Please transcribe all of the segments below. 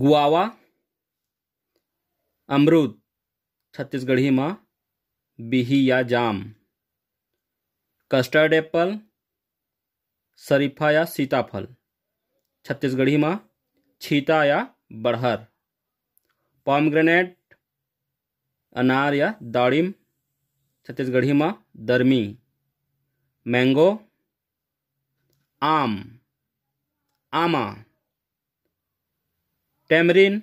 guava अमरुद छत्तीसगढ़ी में बिही या जाम कस्टर्ड एप्पल शरीफा या सीताफल छत्तीसगढ़ी में छीता या बड़हर पॉमग्रेनेट अनार या दाड़िम छत्तीसगढ़ी में दरमी मैंगो आम आमा टैमरिन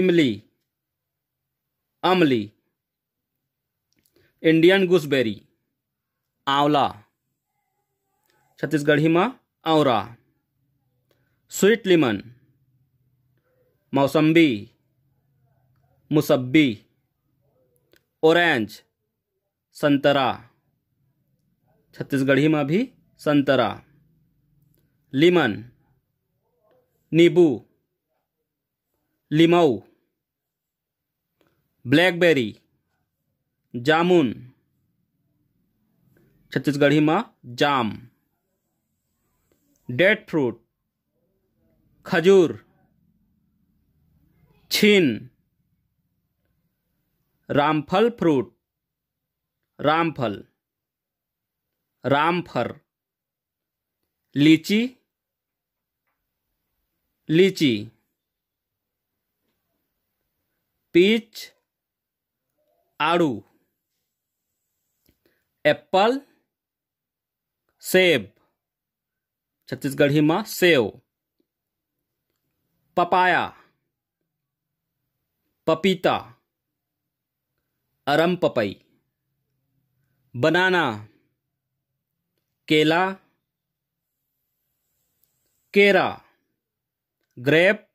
इमली अमली इंडियन गुसबेरी आंवला छत्तीसगढ़ी में आवरा स्वीट लिमन मौसम्बी मुसब्बी ऑरेंज संतरा छत्तीसगढ़ी में भी संतरा लिमन नींबू लिमऊ ब्लैकबेरी जामुन छत्तीसगढ़ी में जाम डेड फ्रूट खजूर छीन रामफल फ्रूट रामफल रामफर लीची लीची पीच आड़ू एप्पल सेब छत्तीसगढ़ी में सेव पपाया पपीता अरम पपई बनाना केला केरा ग्रेप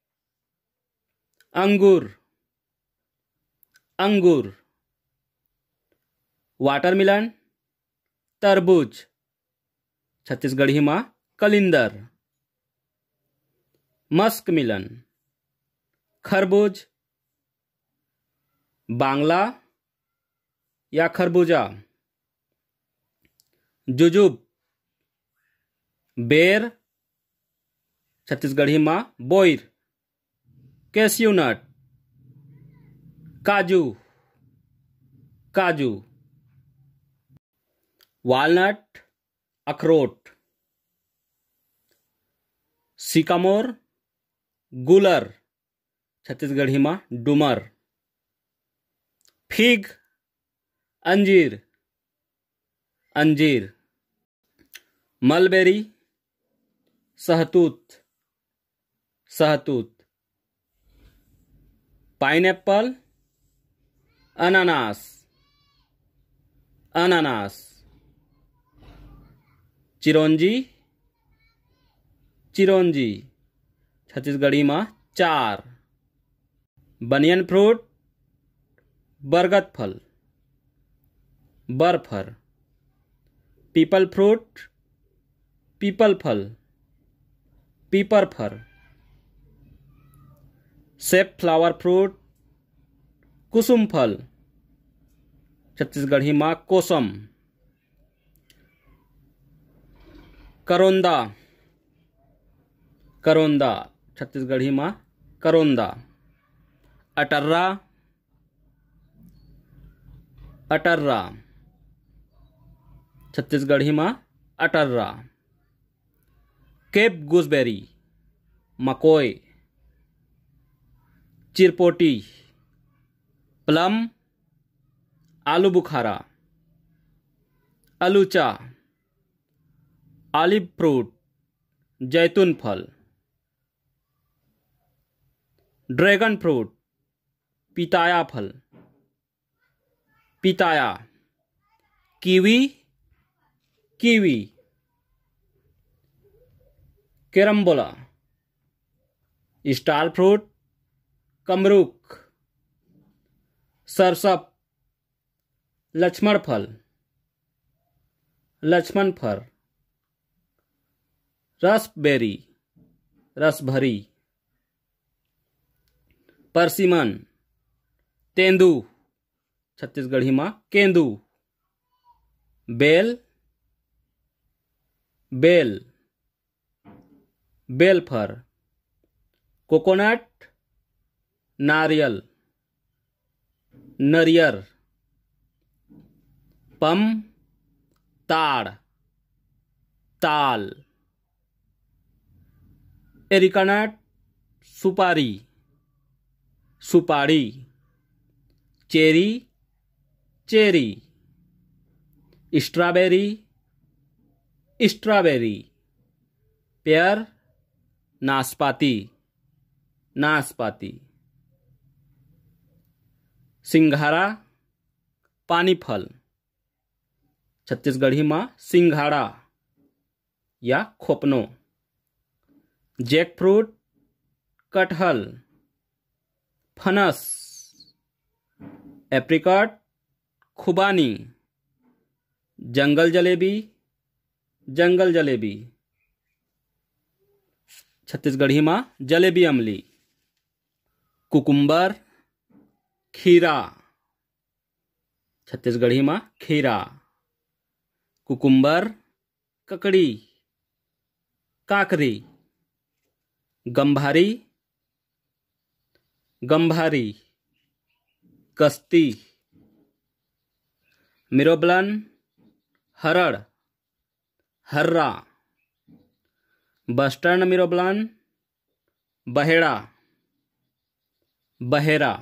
अंगूर अंगूर वाटरमिलन तरबूज छत्तीसगढ़ी में कलिंदर मस्क मिलन खरबूज बांग्ला या खरबूजा जुजुब बेर छत्तीसगढ़ी में बोइर कैस्यूनट काजू काजू वालनट अखरोट सिकामोर गुलर छत्तीसगढ़ी में डुमर फिग अंजीर अंजीर मलबेरी सहतूत सहतूत पाइनएप्पल अनानास अनानास चिरौंजी चिरौंजी छत्तीसगढ़ी में चार बनियन फ्रूट बरगद फल बर्फर पीपल फ्रूट पीपल फल पीपर फर सेफ फ्लावर फ्रूट कुसुम फल छत्तीसगढ़ी माँ कोसम करौंदा करौंदा छत्तीसगढ़ी माँ करौंदा अटर्रा अटर्रा छत्तीसगढ़ी माँ अटर्रा केप गुजबेरी मकोई चिरपोटी प्लम आलू बुखारा अलूचा आलिव फ्रूट जैतून फल ड्रैगन फ्रूट पिताया फल पिताया kiwi kiwi carambola star fruit कमरुक सरसप लक्ष्मण फल लक्ष्मण बेरी रसबेरी रसभरी परसिमन तेंदु छत्तीसगढ़ी माँ केंदु बेल बेल बेलफर कोकोनट नारियल नरियर पम ताड़ ताल एरिकानाट सुपारी सुपारी cherry cherry strawberry strawberry pear नाशपाती नाशपाती सिंघारा पानी फल छत्तीसगढ़ी में सिंघाड़ा या खोपनो जैकफ्रूट कटहल फनस एप्रिकॉट खुबानी जंगल जलेबी जंगल जलेबी छत्तीसगढ़ी में जलेबी अमली कुकुम्बर खीरा छत्तीसगढ़ी में खीरा कुकुम्बर ककड़ी काकरी गंभारी गंभारी कस्ती मिरोबलन हरड़ हर्रा बस्टर्न मिरोबलन बहेड़ा बहेरा